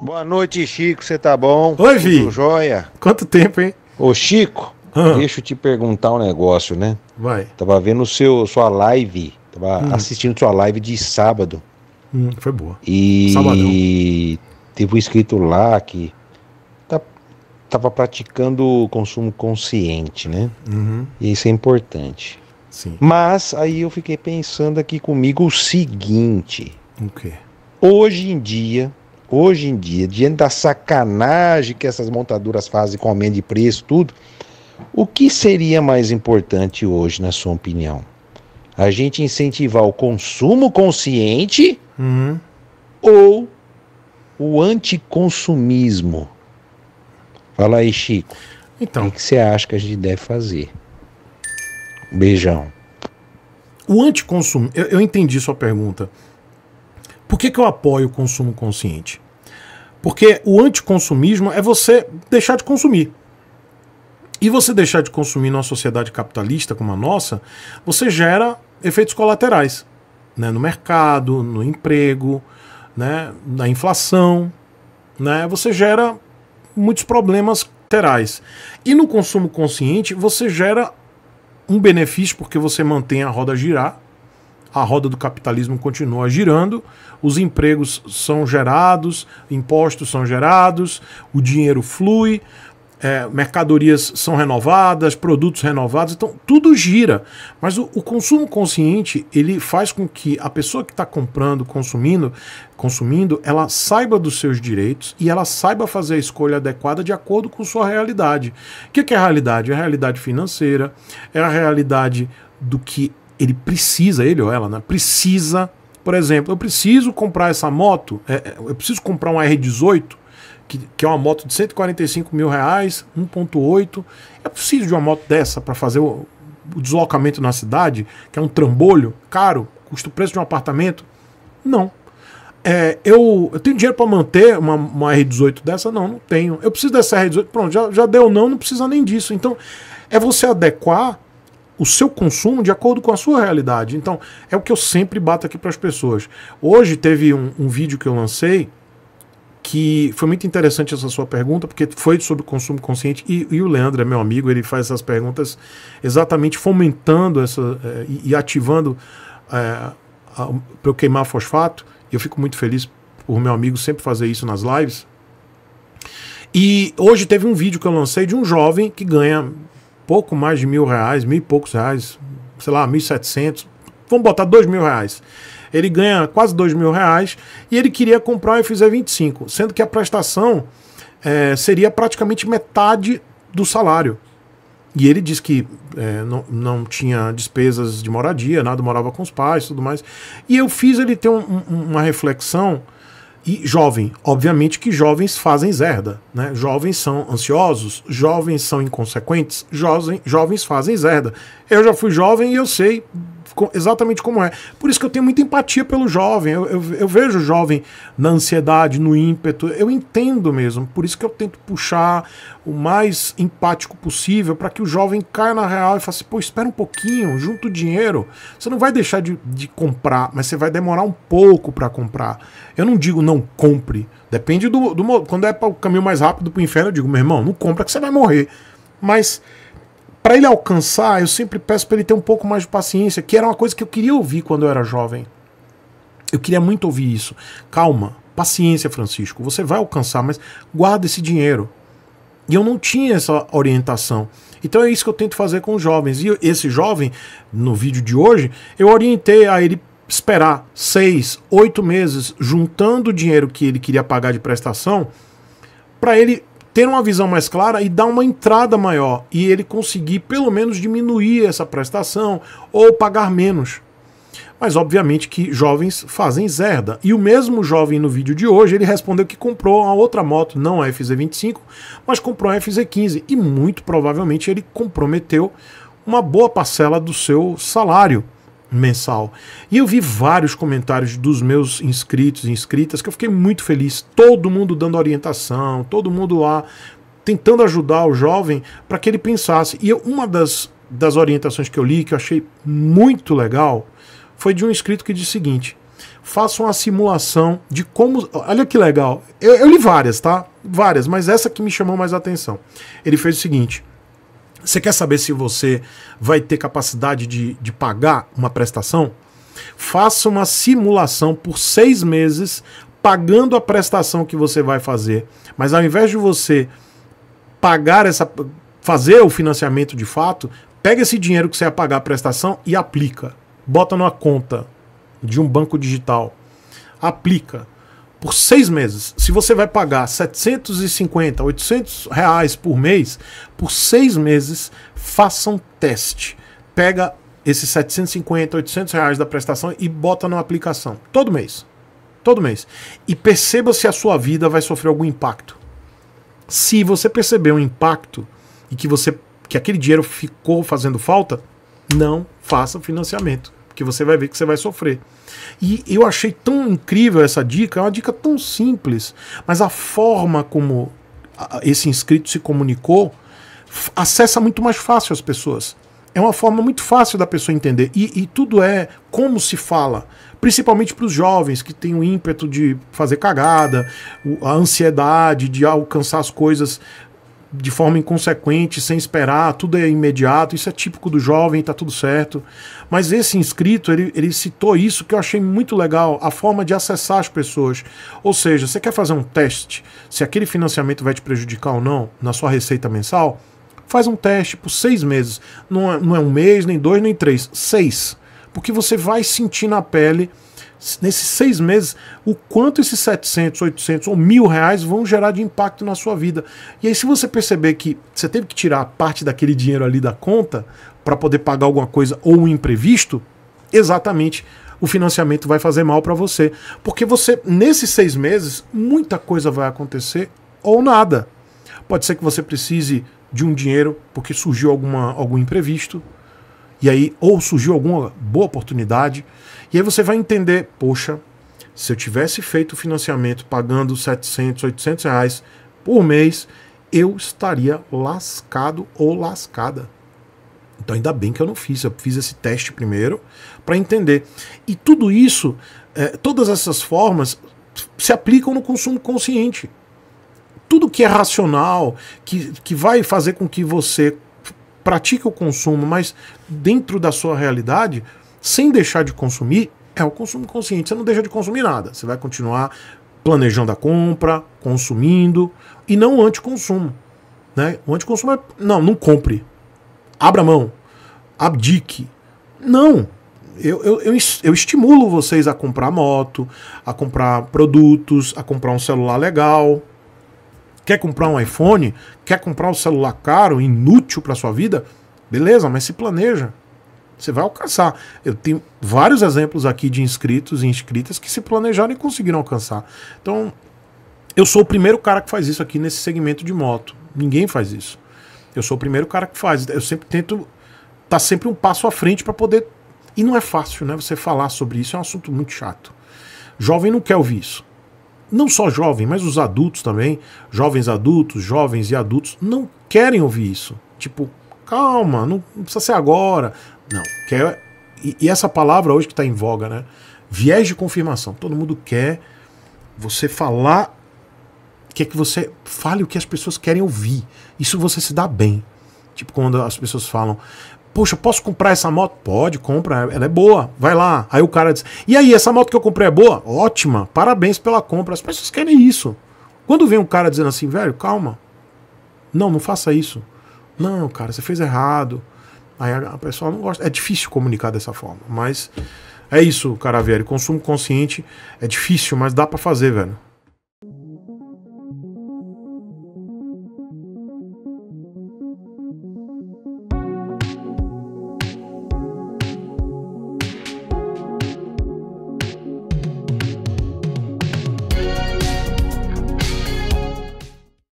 Boa noite, Chico. Você tá bom? Oi, Vi. Tudo jóia? Quanto tempo, hein? Ô, Chico, deixa eu te perguntar um negócio, né? Vai. Tava vendo seu, sua live, tava hum. assistindo sua live de sábado. Hum, foi boa. E Sabadão. teve um escrito lá que tá, tava praticando o consumo consciente, né? Uhum. E isso é importante. Sim. Mas aí eu fiquei pensando aqui comigo o seguinte. O quê? Hoje em dia, Hoje em dia, diante da sacanagem que essas montadoras fazem com aumento de preço, tudo, o que seria mais importante hoje, na sua opinião? A gente incentivar o consumo consciente uhum. ou o anticonsumismo? Fala aí, Chico. Então, o que você acha que a gente deve fazer? beijão. O anticonsumo, eu, eu entendi sua pergunta. Por que, que eu apoio o consumo consciente? Porque o anticonsumismo é você deixar de consumir. E você deixar de consumir numa sociedade capitalista como a nossa, você gera efeitos colaterais né? no mercado, no emprego, né? na inflação. Né? Você gera muitos problemas colaterais. E no consumo consciente, você gera um benefício porque você mantém a roda girar, a roda do capitalismo continua girando, os empregos são gerados, impostos são gerados, o dinheiro flui, é, mercadorias são renovadas, produtos renovados, então tudo gira. Mas o, o consumo consciente ele faz com que a pessoa que está comprando, consumindo, consumindo, ela saiba dos seus direitos e ela saiba fazer a escolha adequada de acordo com sua realidade. O que, que é a realidade? É a realidade financeira, é a realidade do que ele precisa, ele ou ela, né? Precisa, por exemplo, eu preciso comprar essa moto, é, é, eu preciso comprar uma R18, que, que é uma moto de 145 mil reais, 1.8. Eu preciso de uma moto dessa para fazer o, o deslocamento na cidade, que é um trambolho caro, custa o preço de um apartamento? Não. É, eu, eu tenho dinheiro para manter uma, uma, R18 dessa? Não, não tenho. Eu preciso dessa R18? Pronto, já, já deu não, não precisa nem disso. Então, é você adequar o seu consumo de acordo com a sua realidade. Então, é o que eu sempre bato aqui para as pessoas. Hoje teve um, um vídeo que eu lancei que foi muito interessante essa sua pergunta, porque foi sobre consumo consciente, e, e, o Leandro é meu amigo, ele faz essas perguntas exatamente fomentando essa eh, e ativando eh, para eu queimar fosfato, e eu fico muito feliz por meu amigo sempre fazer isso nas lives. E hoje teve um vídeo que eu lancei de um jovem que ganha pouco mais de mil reais, mil e poucos reais, sei lá, mil setecentos, vamos botar dois mil reais. Ele ganha quase dois mil reais e ele queria comprar o FZ25, sendo que a prestação é, seria praticamente metade do salário. E ele disse que é, não, não tinha despesas de moradia, nada, morava com os pais tudo mais. E eu fiz ele ter um, um, uma reflexão e jovem. Obviamente que jovens fazem zerda, né? Jovens são ansiosos, jovens são inconsequentes, jovens, jovens fazem zerda. Eu já fui jovem e eu sei exatamente como é. Por isso que eu tenho muita empatia pelo jovem. Eu, eu, eu vejo o jovem na ansiedade, no ímpeto. Eu entendo mesmo. Por isso que eu tento puxar o mais empático possível para que o jovem caia na real e fale assim: pô, espera um pouquinho, junta o dinheiro. Você não vai deixar de, de comprar, mas você vai demorar um pouco para comprar. Eu não digo não compre. Depende do, do. Quando é para o caminho mais rápido para o inferno, eu digo: meu irmão, não compra que você vai morrer. Mas para ele alcançar, eu sempre peço para ele ter um pouco mais de paciência, que era uma coisa que eu queria ouvir quando eu era jovem. Eu queria muito ouvir isso. Calma, paciência, Francisco, você vai alcançar, mas guarda esse dinheiro. E eu não tinha essa orientação. Então é isso que eu tento fazer com os jovens. E esse jovem, no vídeo de hoje, eu orientei a ele esperar seis, oito meses juntando o dinheiro que ele queria pagar de prestação para ele ter uma visão mais clara e dar uma entrada maior e ele conseguir pelo menos diminuir essa prestação ou pagar menos. Mas obviamente que jovens fazem zerda. E o mesmo jovem no vídeo de hoje, ele respondeu que comprou uma outra moto, não a FZ25, mas comprou a FZ15 e muito provavelmente ele comprometeu uma boa parcela do seu salário mensal. E eu vi vários comentários dos meus inscritos e inscritas que eu fiquei muito feliz. Todo mundo dando orientação, todo mundo lá tentando ajudar o jovem para que ele pensasse. E eu, uma das, das orientações que eu li, que eu achei muito legal, foi de um inscrito que disse o seguinte: faça uma simulação de como. Olha que legal. Eu, eu, li várias, tá? Várias, mas essa que me chamou mais atenção. Ele fez o seguinte: você quer saber se você vai ter capacidade de, de pagar uma prestação? Faça uma simulação por seis meses pagando a prestação que você vai fazer. Mas ao invés de você pagar essa. fazer o financiamento de fato, pega esse dinheiro que você vai pagar a prestação e aplica. Bota numa conta de um banco digital. Aplica por seis meses. Se você vai pagar 750, 800 reais por mês, por seis meses, faça um teste. Pega esses 750, 800 reais da prestação e bota na aplicação. Todo mês. Todo mês. E perceba se a sua vida vai sofrer algum impacto. Se você perceber um impacto e que você que aquele dinheiro ficou fazendo falta, não faça financiamento, porque você vai ver que você vai sofrer. E eu achei tão incrível essa dica, é uma dica tão simples, mas a forma como esse inscrito se comunicou acessa muito mais fácil as pessoas. É uma forma muito fácil da pessoa entender. E, e tudo é como se fala. Principalmente para os jovens que têm o ímpeto de fazer cagada, a ansiedade de alcançar as coisas de forma inconsequente, sem esperar, tudo é imediato, isso é típico do jovem, tá tudo certo. Mas esse inscrito, ele, ele citou isso que eu achei muito legal, a forma de acessar as pessoas. Ou seja, você quer fazer um teste, se aquele financiamento vai te prejudicar ou não na sua receita mensal, faz um teste por seis meses. Não é, não é um mês, nem dois, nem três, seis. Porque você vai sentir na pele nesses seis meses, o quanto esses 700, 800 ou mil reais vão gerar de impacto na sua vida. E aí, se você perceber que você teve que tirar parte daquele dinheiro ali da conta para poder pagar alguma coisa ou um imprevisto, exatamente o financiamento vai fazer mal para você. Porque você, nesses seis meses, muita coisa vai acontecer ou nada. Pode ser que você precise de um dinheiro porque surgiu alguma, algum imprevisto e aí, ou surgiu alguma boa oportunidade, e aí você vai entender: poxa, se eu tivesse feito o financiamento pagando 700, 800 reais por mês, eu estaria lascado ou lascada. Então, ainda bem que eu não fiz, eu fiz esse teste primeiro para entender. E tudo isso, é, todas essas formas, se aplicam no consumo consciente. Tudo que é racional, que, que vai fazer com que você pratique o consumo, mas dentro da sua realidade, sem deixar de consumir, é o consumo consciente. Você não deixa de consumir nada. Você vai continuar planejando a compra, consumindo, e não o anticonsumo. Né? O anticonsumo é. Não, não compre. Abra mão. Abdique. Não. Eu, eu, eu, eu, estimulo vocês a comprar moto, a comprar produtos, a comprar um celular legal, Quer comprar um iPhone? Quer comprar um celular caro, inútil para sua vida? Beleza, mas se planeja. Você vai alcançar. Eu tenho vários exemplos aqui de inscritos e inscritas que se planejaram e conseguiram alcançar. Então, eu sou o primeiro cara que faz isso aqui nesse segmento de moto. Ninguém faz isso. Eu sou o primeiro cara que faz. Eu sempre tento estar tá sempre um passo à frente para poder. E não é fácil, né? Você falar sobre isso é um assunto muito chato. Jovem não quer ouvir isso não só jovem, mas os adultos também, jovens adultos, jovens e adultos, não querem ouvir isso. Tipo, calma, não precisa ser agora. Não, quer. É, e, e essa palavra hoje que está em voga, né? Viés de confirmação. Todo mundo quer você falar, quer que você fale o que as pessoas querem ouvir. Isso você se dá bem. Tipo, quando as pessoas falam, Poxa, posso comprar essa moto? Pode, compra, ela é boa, vai lá. Aí o cara diz: E aí, essa moto que eu comprei é boa? Ótima, parabéns pela compra. As pessoas querem isso. Quando vem um cara dizendo assim, velho, calma. Não, não faça isso. Não, cara, você fez errado. Aí a pessoa não gosta. É difícil comunicar dessa forma, mas é isso, cara, velho. Consumo consciente é difícil, mas dá para fazer, velho.